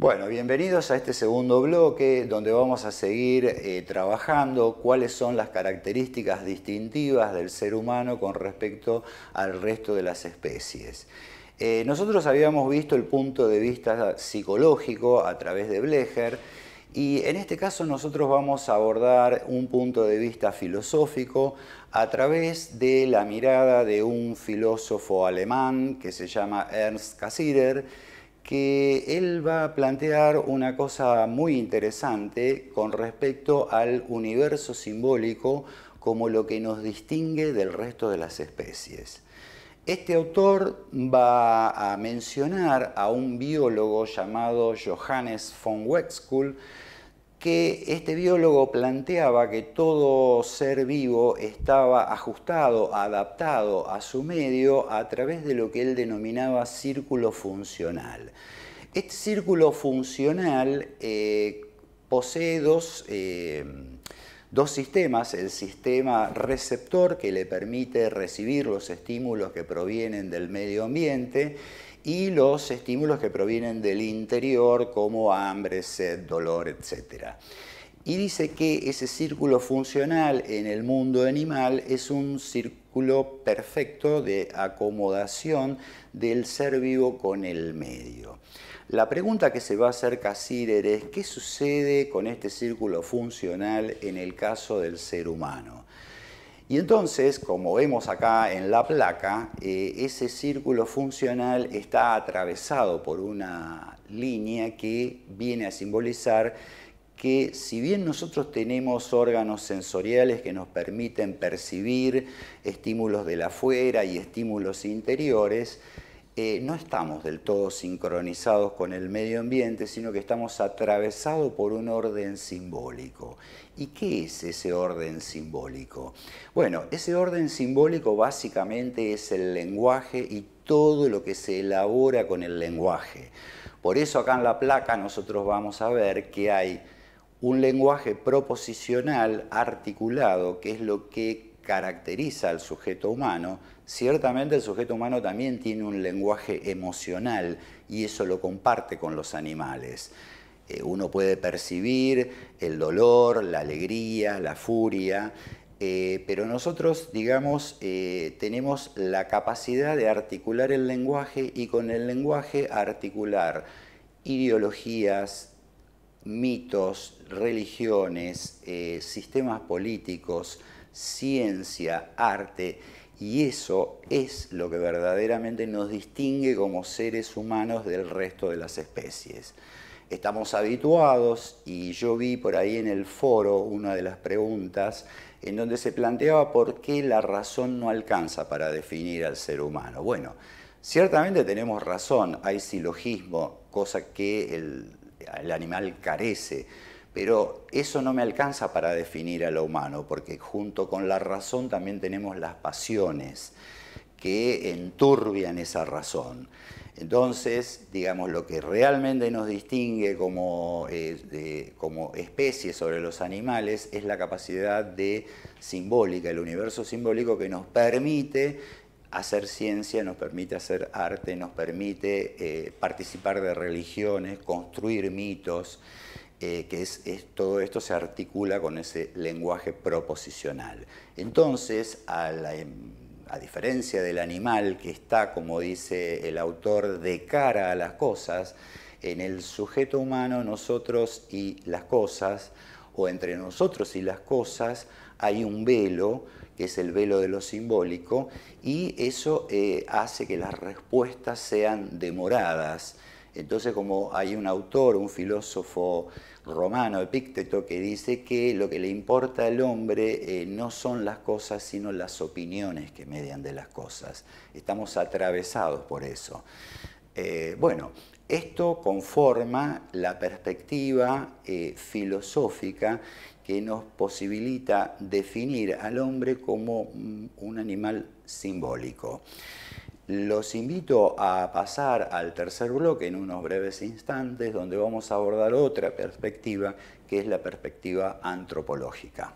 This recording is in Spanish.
Bueno, bienvenidos a este segundo bloque donde vamos a seguir eh, trabajando cuáles son las características distintivas del ser humano con respecto al resto de las especies. Eh, nosotros habíamos visto el punto de vista psicológico a través de Blecher y en este caso nosotros vamos a abordar un punto de vista filosófico a través de la mirada de un filósofo alemán que se llama Ernst Cassirer que él va a plantear una cosa muy interesante con respecto al universo simbólico como lo que nos distingue del resto de las especies. Este autor va a mencionar a un biólogo llamado Johannes von Wexkull, que este biólogo planteaba que todo ser vivo estaba ajustado, adaptado a su medio a través de lo que él denominaba círculo funcional. Este círculo funcional eh, posee dos... Eh, dos sistemas, el sistema receptor que le permite recibir los estímulos que provienen del medio ambiente y los estímulos que provienen del interior como hambre, sed, dolor, etcétera y dice que ese círculo funcional en el mundo animal es un círculo perfecto de acomodación del ser vivo con el medio. La pregunta que se va a hacer Casir es ¿qué sucede con este círculo funcional en el caso del ser humano? Y entonces, como vemos acá en la placa, eh, ese círculo funcional está atravesado por una línea que viene a simbolizar que si bien nosotros tenemos órganos sensoriales que nos permiten percibir estímulos de la afuera y estímulos interiores, eh, no estamos del todo sincronizados con el medio ambiente, sino que estamos atravesados por un orden simbólico. ¿Y qué es ese orden simbólico? Bueno, ese orden simbólico básicamente es el lenguaje y todo lo que se elabora con el lenguaje. Por eso acá en la placa nosotros vamos a ver que hay un lenguaje proposicional articulado, que es lo que caracteriza al sujeto humano, ciertamente el sujeto humano también tiene un lenguaje emocional y eso lo comparte con los animales. Eh, uno puede percibir el dolor, la alegría, la furia, eh, pero nosotros, digamos, eh, tenemos la capacidad de articular el lenguaje y con el lenguaje articular ideologías, mitos, religiones, eh, sistemas políticos, ciencia, arte, y eso es lo que verdaderamente nos distingue como seres humanos del resto de las especies. Estamos habituados y yo vi por ahí en el foro una de las preguntas en donde se planteaba por qué la razón no alcanza para definir al ser humano. Bueno, ciertamente tenemos razón, hay silogismo, cosa que el el animal carece. Pero eso no me alcanza para definir a lo humano, porque junto con la razón también tenemos las pasiones que enturbian esa razón. Entonces, digamos, lo que realmente nos distingue como, eh, especie sobre los animales es la capacidad de simbólica, el universo simbólico que nos permite hacer ciencia nos permite hacer arte, nos permite eh, participar de religiones, construir mitos, eh, que es, todo esto se articula con ese lenguaje proposicional. Entonces, em, a diferencia del animal que está, como dice el autor, de cara a las cosas, en el sujeto humano nosotros y las cosas o entre nosotros y las cosas hay un velo, que es el velo de lo simbólico, y eso eh, hace que las respuestas sean demoradas. Entonces, como hay un autor, un filósofo romano, Epícteto, que dice que lo que le importa al hombre eh, no son las cosas, sino las opiniones que median de las cosas. Estamos atravesados por eso. Eh, bueno, esto conforma la perspectiva eh, filosófica que nos posibilita definir al hombre como mm, un animal simbólico. Los invito a pasar al tercer bloque en unos breves instantes, donde vamos a abordar otra perspectiva, que es la perspectiva antropológica.